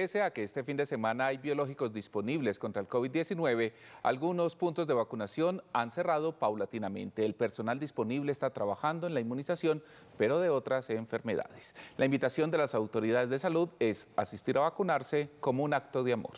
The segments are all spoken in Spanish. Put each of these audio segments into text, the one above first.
Pese a que este fin de semana hay biológicos disponibles contra el COVID-19, algunos puntos de vacunación han cerrado paulatinamente. El personal disponible está trabajando en la inmunización, pero de otras enfermedades. La invitación de las autoridades de salud es asistir a vacunarse como un acto de amor.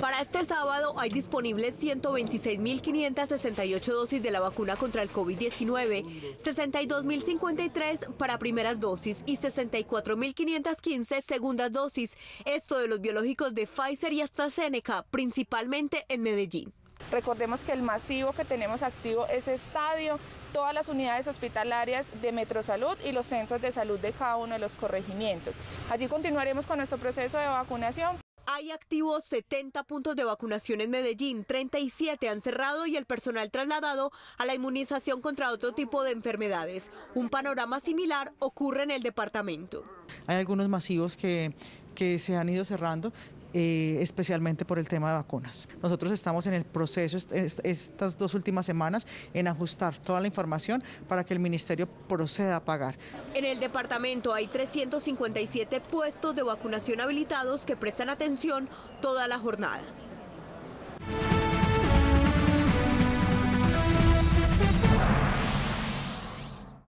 Para este sábado hay disponibles 126.568 dosis de la vacuna contra el COVID-19, 62.053 para primeras dosis y 64.515 segundas dosis, esto de los biológicos de Pfizer y AstraZeneca, principalmente en Medellín. Recordemos que el masivo que tenemos activo es estadio, todas las unidades hospitalarias de Metrosalud y los centros de salud de cada uno de los corregimientos. Allí continuaremos con nuestro proceso de vacunación hay activos 70 puntos de vacunación en Medellín, 37 han cerrado y el personal trasladado a la inmunización contra otro tipo de enfermedades. Un panorama similar ocurre en el departamento. Hay algunos masivos que, que se han ido cerrando, eh, especialmente por el tema de vacunas. Nosotros estamos en el proceso estas dos últimas semanas en ajustar toda la información para que el ministerio proceda a pagar. En el departamento hay 357 puestos de vacunación habilitados que prestan atención toda la jornada.